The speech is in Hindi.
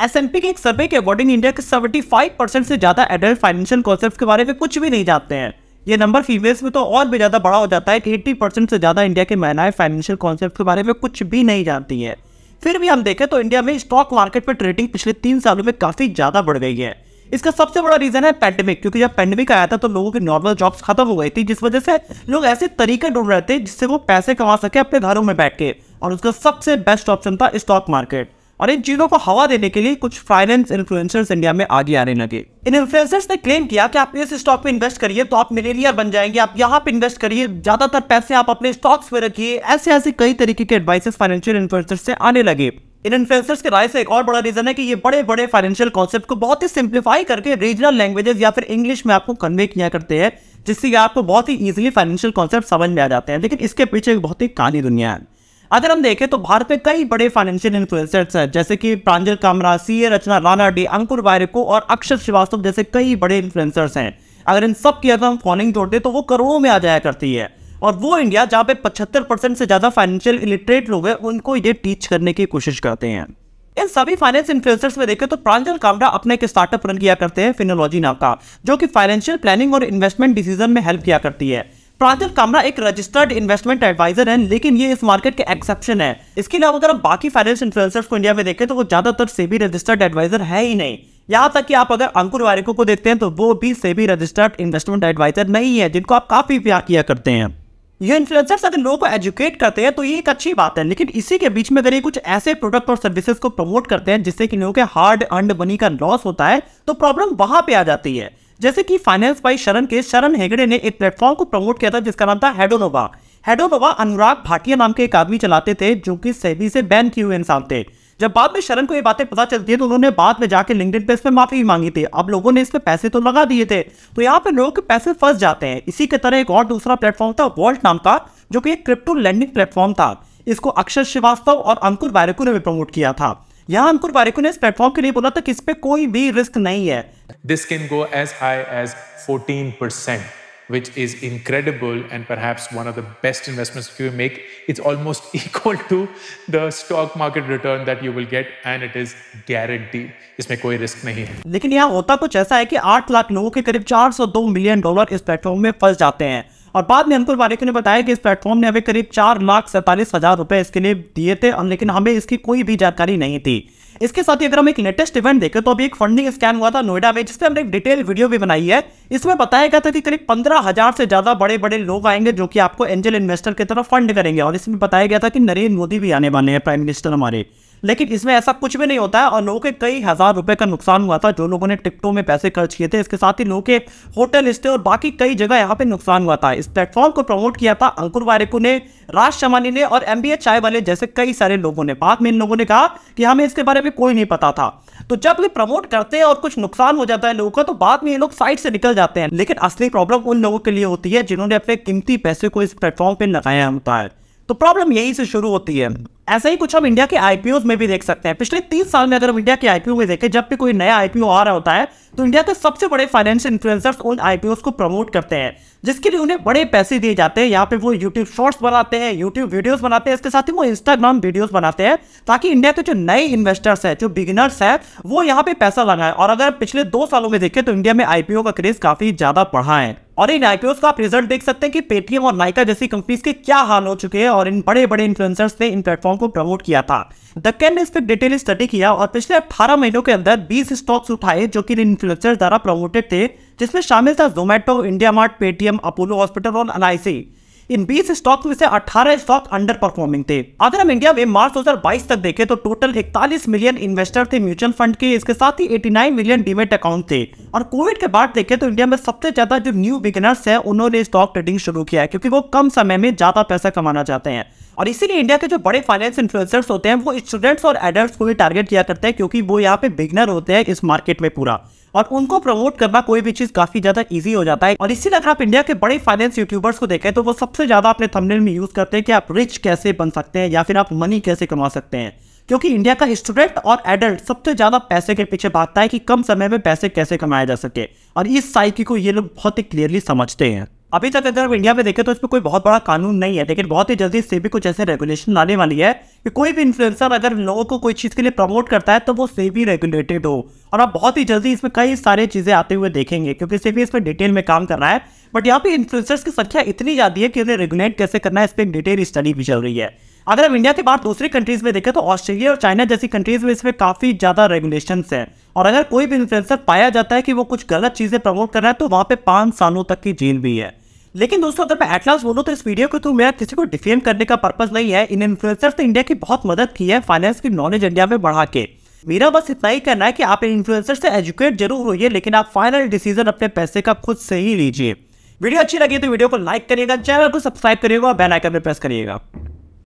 एस पी के एक सर्वे के अकॉर्डिंग इंडिया के सेवेंटी फाइव परसेंट से ज़्यादा एडल्ट फाइनेंशियल कॉन्सेप्ट के बारे में कुछ भी नहीं जानते हैं ये नंबर फीमेल्स में तो और भी ज़्यादा बड़ा हो जाता है एट्टी परसेंट से ज़्यादा इंडिया के महिलाएं फाइनेंशियल कॉन्सेप्ट के बारे में कुछ भी नहीं जानती है फिर भी हम देखें तो इंडिया में स्टॉक मार्केट पर ट्रेडिंग पिछले तीन सालों में काफ़ी ज़्यादा बढ़ गई है इसका सबसे बड़ा रीज़न है पैंडेमिक क्योंकि जब पैंडेमिक आया था तो लोगों की नॉर्मल जॉब्स खत्म हो गई थी जिस वजह से लोग ऐसे तरीके ढूंढ रहे थे जिससे वो पैसे कमा सके अपने घरों में बैठ के और उसका सबसे बेस्ट ऑप्शन था स्टॉक मार्केट और इन चीज़ों को हवा देने के लिए कुछ फाइनेंस इन्फ्लुएंसर्स इंडिया में आगे आने लगे इन इन्फ्लुएंसर्स ने क्लेम किया कि आप इस स्टॉक में इन्वेस्ट करिए तो आप मिलेरियर बन जाएंगे आप यहाँ पे इन्वेस्ट करिए ज़्यादातर पैसे आप अपने स्टॉक्स में रखिए ऐसे ऐसे कई तरीके के एडवाइसेस फाइनेंशियल इन्फ्लुएंसर्स से आने लगे इन इन्फ्लुएंसर्स के राय से एक और बड़ा रीजन है कि ये बड़े बड़े फाइनेंशियल कॉन्सेप्ट को बहुत ही सिंप्लीफाई करके रीजनल लैंग्वेजेस या फिर इंग्लिश में आपको कन्वे किया करते हैं जिससे आपको बहुत ही इजीली फाइनेंशियल कॉन्सेप्ट समझ में आ जाते हैं लेकिन इसके पीछे एक बहुत ही काली दुनिया है अगर हम देखें तो भारत में कई बड़े फाइनेंशियल इन्फ्लुएंसर्स हैं जैसे कि Pranjal Kamra C A Rachana Rana D Ankur Warikoo और अक्षर श्रीवास्तव जैसे कई बड़े इन्फ्लुएंसर्स हैं अगर इन सब की अगर हम फॉलोइंग जोड़ते तो वो करोड़ों में आ जाया करती है और वो इंडिया जहाँ पे पचहत्तर परसेंट से ज़्यादा फाइनेंशियल इलिटरेट लोग हैं उनको ये टीच करने की कोशिश करते हैं इन सभी फाइनेंस इन्फ्लुएंसर्स में देखें तो प्रांजल कामरा अपने एक स्टार्टअप रन किया करते हैं फिनोलॉजी नाम का जो कि फाइनेंशियल प्लानिंग और इन्वेस्टमेंट डिसीजन में हेल्प किया करती है प्राजल कामरा एक रजिस्टर्ड इन्वेस्टमेंट एडवाइजर है लेकिन ये इस मार्केट के एक्सेप्शन है इसके अलावा अगर आप बाकी फाइनेंस इन्फ्लुएंसर्स को इंडिया में देखें तो वो ज्यादातर सेबी रजिस्टर्ड एडवाइजर है ही नहीं यहाँ तक कि आप अगर अंकुर वारिकों को देखते हैं तो वो भी सेबी रजिस्टर्ड इन्वेस्टमेंट एडवाइजर नहीं है जिनको आप काफी प्यार किया करते हैं ये इन्फ्लुएंसर्स अगर लोगों को एजुकेट करते हैं तो ये एक अच्छी बात है लेकिन इसी के बीच में अगर ये कुछ ऐसे प्रोडक्ट और सर्विसेज को प्रमोट करते हैं जिससे कि लोगों के हार्ड अंड मनी का लॉस होता है तो प्रॉब्लम वहां पे आ जाती है जैसे कि फाइनेंस बाई शरण के शरण हेगड़े ने एक प्लेटफॉर्म को प्रमोट किया था जिसका नाम था हेडोनोवा हेडोनोवा अनुराग भाटिया नाम के एक आदमी चलाते थे जो कि सेबी से बैन किए हुए इंसान थे जब बाद में शरण को ये बातें पता चलती है तो उन्होंने बाद में जाकर लिंकडिन पे इस पर माफी मांगी थी अब लोगों ने इस पर पैसे तो लगा दिए थे तो यहाँ पे लोग पैसे फंस जाते हैं इसी के तरह एक और दूसरा प्लेटफॉर्म था वॉल्ट नाम का जो कि एक क्रिप्टो लैंडिंग प्लेटफॉर्म था इसको अक्षर श्रीवास्तव और अंकुर बारेकू ने भी प्रमोट किया था यहाँ अंकुर बारेकू ने इस प्लेटफॉर्म के लिए बोला था कि इस पर कोई भी रिस्क नहीं है This can go as high as 14%, which is incredible and perhaps one of the best investments you make. It's almost equal to the stock market return that you will get and it is guaranteed. इसमें कोई रिस्क नहीं है लेकिन यहाँ होता कुछ ऐसा है कि 8 लाख लोगों के करीब 402 मिलियन डॉलर इस प्लेटफॉर्म में फंस जाते हैं और बाद में अंकुर वारिक ने बताया कि इस प्लेटफॉर्म ने अभी करीब चार लाख सैंतालीस हजार रुपए इसके लिए दिए थे और लेकिन हमें इसकी कोई भी जानकारी नहीं थी इसके साथ ही अगर हम एक लेटेस्ट इवेंट देखें तो अभी एक फंडिंग स्कैम हुआ था नोएडा में जिससे हमने एक डिटेल वीडियो भी बनाई है इसमें बताया गया था कि करीब पंद्रह हजार से ज्यादा बड़े बड़े लोग आएंगे जो कि आपको एंजल इन्वेस्टर की तरफ फंड करेंगे और इसमें बताया गया था कि नरेंद्र मोदी भी आने वाले हैं प्राइम मिनिस्टर हमारे लेकिन इसमें ऐसा कुछ भी नहीं होता है और लोगों के कई हज़ार रुपए का नुकसान हुआ था जो लोगों ने टिकटों में पैसे खर्च किए थे इसके साथ ही लोगों के होटल स्टे और बाकी कई जगह यहाँ पे नुकसान हुआ था इस प्लेटफॉर्म को प्रमोट किया था अंकुर वारेकू ने राज शमानी ने और एम बी चाय वाले जैसे कई सारे लोगों ने बाद में इन लोगों ने कहा कि हमें इसके बारे में कोई नहीं पता था तो जब ये प्रमोट करते हैं और कुछ नुकसान हो जाता है लोगों का तो बाद में ये लोग साइड से निकल जाते हैं लेकिन असली प्रॉब्लम उन लोगों के लिए होती है जिन्होंने अपने कीमती पैसे को इस प्लेटफॉर्म पर लगाया होता है तो प्रॉब्लम यही से शुरू होती है ऐसा ही कुछ हम इंडिया के आईपीओ में भी देख सकते हैं पिछले तीस साल में अगर हम इंडिया के आईपीओ में देखें जब भी कोई नया आईपीओ आ रहा होता है तो इंडिया के सबसे बड़े फाइनेंशियल इन्फ्लुएंसर्स उन आईपीओ को प्रमोट करते हैं जिसके लिए उन्हें बड़े पैसे दिए जाते हैं यहाँ पे वो यूट्यूब शॉर्ट्स बनाते हैं यूट्यूब वीडियो बनाते हैं इसके साथ ही वो इंस्टाग्राम वीडियो बनाते हैं ताकि इंडिया के जो नए इन्वेस्टर्स हैं जो बिगिनर्स हैं वो यहाँ पे पैसा लगाए और अगर पिछले दो सालों में देखें तो इंडिया में आईपीओ का क्रेज काफ़ी ज़्यादा बढ़ा है और इन आईपीओस का आप रिजल्ट देख सकते हैं कि पेटीएम और नाइका जैसी कंपनीज के क्या हाल हो चुके हैं और इन बड़े बड़े इन्फ्लुएंसर्स ने इन प्लेटफॉर्म को प्रमोट किया था कैन ने इस पर डिटेल स्टडी किया और पिछले अट्ठारह महीनों के अंदर बीस स्टॉक्स उठाए जो कि इन इन्फ्लुएंसर्स द्वारा प्रमोटेड थे जिसमें शामिल था Zomato India mart Paytm Apollo hospital और एनआईसी इन 20 स्टॉक में से 18 स्टॉक अंडर परफॉर्मिंग थे अगर हम इंडिया में मार्च 2022 तक देखें तो टोटल 41 मिलियन इन्वेस्टर थे म्यूचुअल फंड के इसके साथ ही 89 मिलियन डीमेट अकाउंट थे और कोविड के बाद देखें तो इंडिया में सबसे ज्यादा जो न्यू बिगिनर्स है उन्होंने स्टॉक ट्रेडिंग शुरू किया है क्योंकि वो कम समय में ज्यादा पैसा कमाना चाहते हैं और इसीलिए इंडिया के जो बड़े फाइनेंस इन्फ्लुएंसर्स होते हैं वो स्टूडेंट्स और एडल्ट को भी टारगेट किया करते हैं क्योंकि वो यहाँ पे बिगनर होते हैं इस मार्केट में पूरा और उनको प्रमोट करना कोई भी चीज काफी ज्यादा ईजी हो जाता है और इसीलिए अगर आप इंडिया के बड़े फाइनेंस यूट्यूबर्स को देखें तो वो सबसे ज्यादा अपने थंबनेल में यूज करते हैं कि आप रिच कैसे बन सकते हैं या फिर आप मनी कैसे कमा सकते हैं क्योंकि इंडिया का स्टूडेंट और एडल्ट सबसे ज्यादा पैसे के पीछे भागता है कि कम समय में पैसे कैसे कमाए जा सके और इस साइकिल को ये लोग बहुत ही क्लियरली समझते हैं अभी तक अगर इंडिया में देखें तो इसमें कोई बहुत बड़ा कानून नहीं है लेकिन बहुत ही जल्दी सेबी भी कुछ ऐसे रेगुलेशन आने वाली है कि कोई भी इन्फ्लुएंसर अगर लोगों को कोई चीज़ के लिए प्रमोट करता है तो वो सेबी रेगुलेटेड हो और आप बहुत ही जल्दी इसमें कई सारे चीज़ें आते हुए देखेंगे क्योंकि सेबी इस पर डिटेल में काम कर रहा है बट यहाँ पे इन्फ्लुएंसर्स की संख्या इतनी ज़्यादा है कि उन्हें रेगुलेट कैसे करना है इस पर डिटेल स्टडी भी चल रही है अगर हम इंडिया के बाद दूसरी कंट्रीज में देखें तो ऑस्ट्रेलिया और चाइना जैसी कंट्रीज में इसमें काफ़ी ज़्यादा रेगुलेशन हैं और अगर कोई भी इन्फ्लुएंसर पाया जाता है कि वो कुछ गलत चीज़ें प्रमोट कर रहा है तो वहाँ पे पाँच सालों तक की जेल भी है लेकिन दोस्तों अगर मैं एटलास बोलूँ तो इस वीडियो को तो मेरा किसी को डिफेम करने का पर्पज नहीं है इन इन्फ्लुएंसर्स ने इंडिया की बहुत मदद की है फाइनेंस की नॉलेज इंडिया में बढ़ा के मेरा बस इतना ही कहना है कि आप इन्फ्लुएंसर से एजुकेट जरूर होइए लेकिन आप फाइनल डिसीजन अपने पैसे का खुद से ही लीजिए वीडियो अच्छी लगी तो वीडियो को लाइक करिएगा चैनल को सब्सक्राइब करिएगा और बेल आइकन पर प्रेस करिएगा